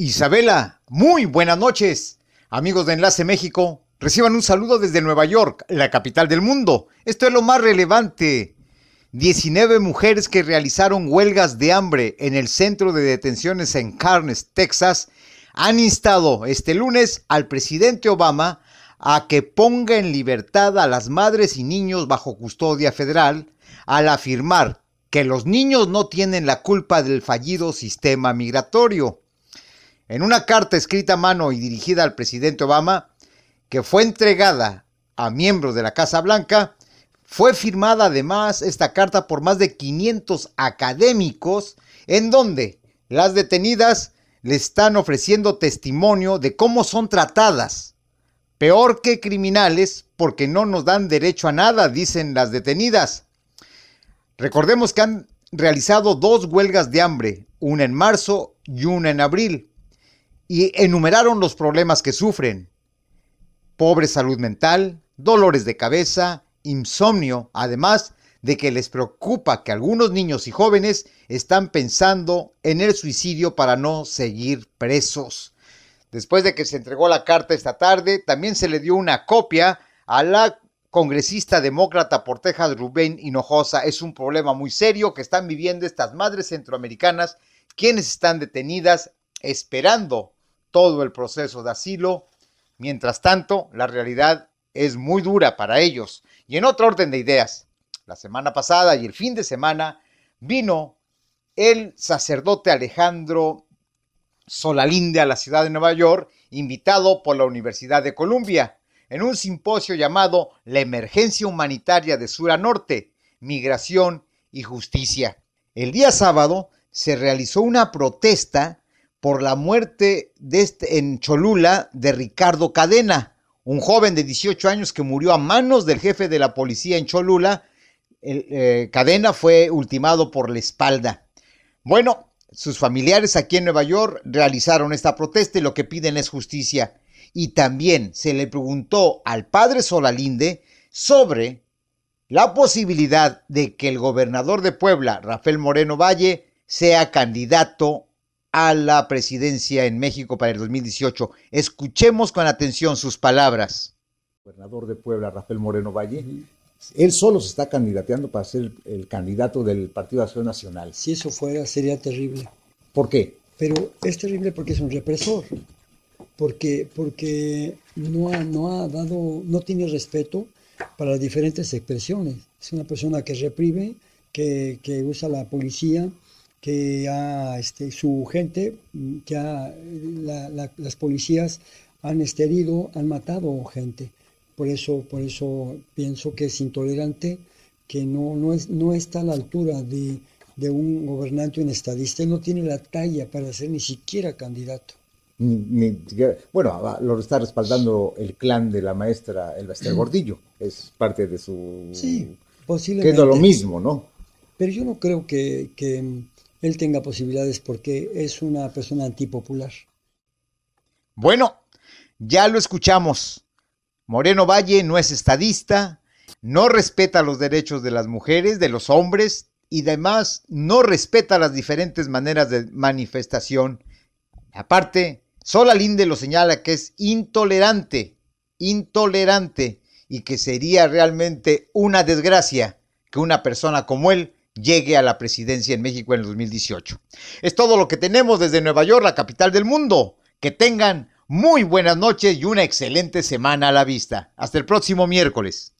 Isabela, muy buenas noches. Amigos de Enlace México, reciban un saludo desde Nueva York, la capital del mundo. Esto es lo más relevante. 19 mujeres que realizaron huelgas de hambre en el centro de detenciones en Carnes, Texas, han instado este lunes al presidente Obama a que ponga en libertad a las madres y niños bajo custodia federal al afirmar que los niños no tienen la culpa del fallido sistema migratorio en una carta escrita a mano y dirigida al presidente Obama, que fue entregada a miembros de la Casa Blanca, fue firmada además esta carta por más de 500 académicos, en donde las detenidas le están ofreciendo testimonio de cómo son tratadas. Peor que criminales, porque no nos dan derecho a nada, dicen las detenidas. Recordemos que han realizado dos huelgas de hambre, una en marzo y una en abril y enumeraron los problemas que sufren. Pobre salud mental, dolores de cabeza, insomnio, además de que les preocupa que algunos niños y jóvenes están pensando en el suicidio para no seguir presos. Después de que se entregó la carta esta tarde, también se le dio una copia a la congresista demócrata por Texas Rubén Hinojosa. Es un problema muy serio que están viviendo estas madres centroamericanas, quienes están detenidas esperando todo el proceso de asilo. Mientras tanto, la realidad es muy dura para ellos. Y en otro orden de ideas, la semana pasada y el fin de semana vino el sacerdote Alejandro Solalinde a la ciudad de Nueva York, invitado por la Universidad de Columbia, en un simposio llamado La Emergencia Humanitaria de Sur a Norte, Migración y Justicia. El día sábado se realizó una protesta por la muerte este, en Cholula de Ricardo Cadena, un joven de 18 años que murió a manos del jefe de la policía en Cholula. Eh, Cadena fue ultimado por la espalda. Bueno, sus familiares aquí en Nueva York realizaron esta protesta y lo que piden es justicia. Y también se le preguntó al padre Solalinde sobre la posibilidad de que el gobernador de Puebla, Rafael Moreno Valle, sea candidato a la presidencia en México para el 2018. Escuchemos con atención sus palabras. Gobernador de Puebla, Rafael Moreno Valle, él solo se está candidateando para ser el candidato del Partido de Acción Nacional. Si eso fuera, sería terrible. ¿Por qué? Pero es terrible porque es un represor, porque, porque no, ha, no ha dado, no tiene respeto para las diferentes expresiones. Es una persona que reprime, que, que usa la policía, que este, su gente, que las policías han herido han matado gente. Por eso, por eso pienso que es intolerante, que no, no, es, no está a la altura de, un gobernante, un estadista. no tiene la talla para ser ni siquiera candidato. bueno, lo está respaldando el clan de la maestra maestro Gordillo. Es parte de su... Sí, posiblemente. Que lo mismo, ¿no? Pero yo no creo que, que él tenga posibilidades porque es una persona antipopular. Bueno, ya lo escuchamos. Moreno Valle no es estadista, no respeta los derechos de las mujeres, de los hombres y además no respeta las diferentes maneras de manifestación. Aparte, Sola Linde lo señala que es intolerante, intolerante y que sería realmente una desgracia que una persona como él llegue a la presidencia en México en el 2018. Es todo lo que tenemos desde Nueva York, la capital del mundo. Que tengan muy buenas noches y una excelente semana a la vista. Hasta el próximo miércoles.